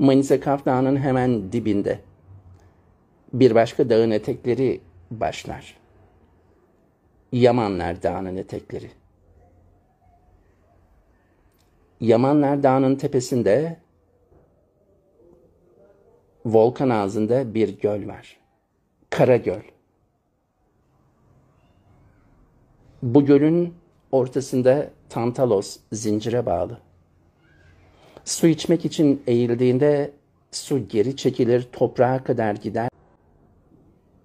Manisa Kaf Dağı'nın hemen dibinde. Bir başka dağın etekleri başlar. Yamanlar Dağı'nın etekleri. Yamanlar Dağı'nın tepesinde volkan ağzında bir göl var. Kara Göl. Bu gölün ortasında Tantalos zincire bağlı. Su içmek için eğildiğinde su geri çekilir, toprağa kadar gider.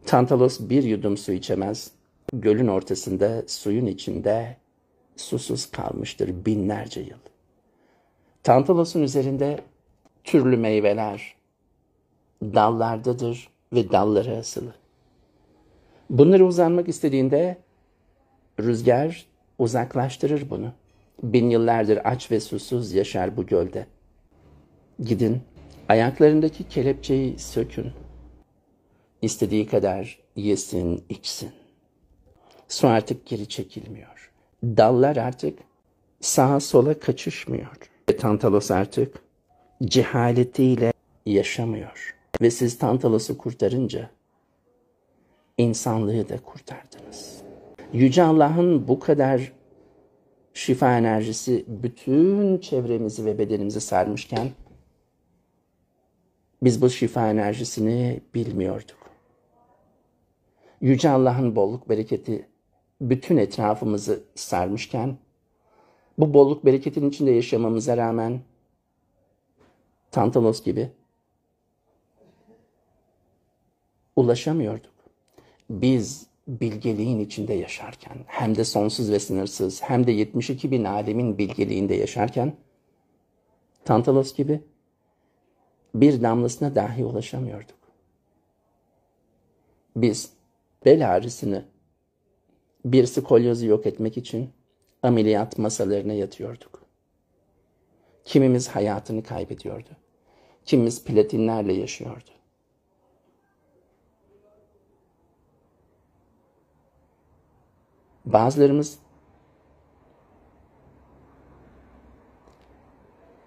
Tantalos bir yudum su içemez. Gölün ortasında, suyun içinde susuz kalmıştır binlerce yıl. Tantalos'un üzerinde türlü meyveler dallardadır ve dallara asılı. Bunları uzanmak istediğinde rüzgar uzaklaştırır bunu.'' bin yıllardır aç ve susuz yaşar bu gölde. Gidin, ayaklarındaki kelepçeyi sökün. İstediği kadar yesin, içsin. Su artık geri çekilmiyor. Dallar artık sağa sola kaçışmıyor. Ve Tantalos artık cehaletiyle yaşamıyor. Ve siz Tantalos'u kurtarınca insanlığı da kurtardınız. Yüce Allah'ın bu kadar şifa enerjisi bütün çevremizi ve bedenimizi sarmışken biz bu şifa enerjisini bilmiyorduk. Yüce Allah'ın bolluk bereketi bütün etrafımızı sarmışken bu bolluk bereketin içinde yaşamamıza rağmen Tantalos gibi ulaşamıyorduk. Biz bilgeliğin içinde yaşarken, hem de sonsuz ve sınırsız, hem de 72 bin alemin bilgeliğinde yaşarken, Tantalos gibi bir damlasına dahi ulaşamıyorduk. Biz bel ağrısını, bir skolyozu yok etmek için ameliyat masalarına yatıyorduk. Kimimiz hayatını kaybediyordu. Kimimiz platinlerle yaşıyordu. Bazılarımız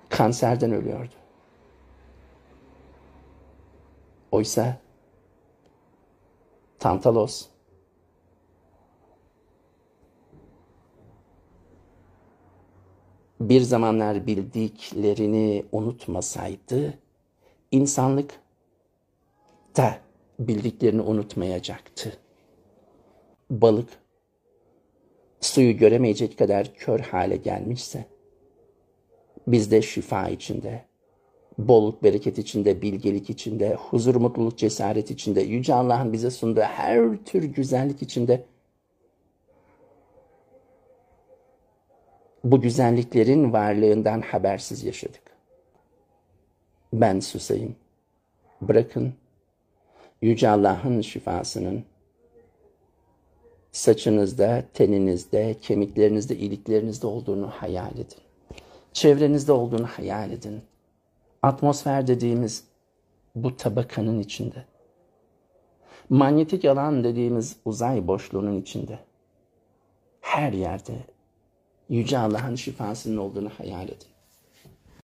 kanserden ölüyordu. Oysa Tantalos bir zamanlar bildiklerini unutmasaydı insanlık da bildiklerini unutmayacaktı. Balık suyu göremeyecek kadar kör hale gelmişse, biz de şifa içinde, bolluk bereket içinde, bilgelik içinde, huzur, mutluluk, cesaret içinde, Yüce Allah'ın bize sunduğu her tür güzellik içinde bu güzelliklerin varlığından habersiz yaşadık. Ben susayım. Bırakın Yüce Allah'ın şifasının saçınızda, teninizde, kemiklerinizde, iliklerinizde olduğunu hayal edin. Çevrenizde olduğunu hayal edin. Atmosfer dediğimiz bu tabakanın içinde. Manyetik alan dediğimiz uzay boşluğunun içinde. Her yerde Yüce Allah'ın şifasının olduğunu hayal edin.